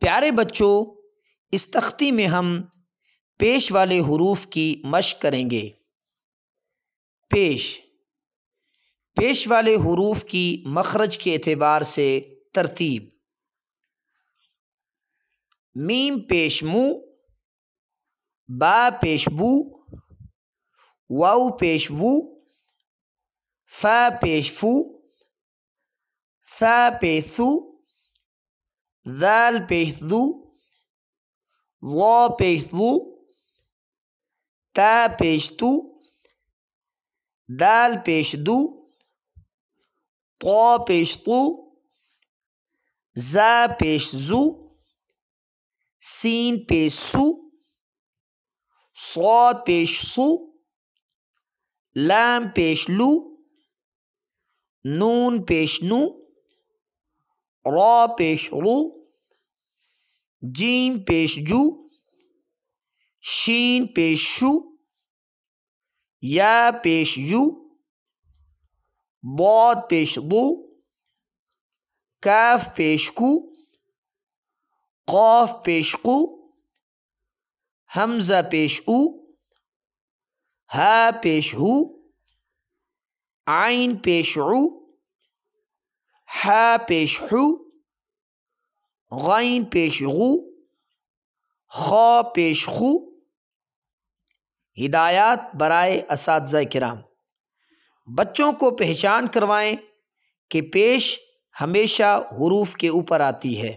پیارے بچوں اس تختی میں ہم پیش والے حروف کی مشق کریں گے پیش پیش والے حروف کی مخرج کے اعتبار سے ترتیب میم پیش مو با پیش بو واؤ فو ف پیش سو ذال پیش زو وا پیش زو تا پیش تو دال پیش دو تا پیش تو، زا پیش زو سین پیش سو صاد پیش سو لام پیش لو نون پیش نو را پیش رو جیم پیش جو شین پیش شو یا پیش پیش یو باد دو کاف پیش کو قاف پیش کو حمزہ پیش او ہا پیش ہو عین پیش عو ہے پیش پیش غو خو پیش خو ہدایات برائے اساتذہ کرام بچوں کو پہچان کروائیں کہ پیش ہمیشہ حروف کے اوپر آتی ہے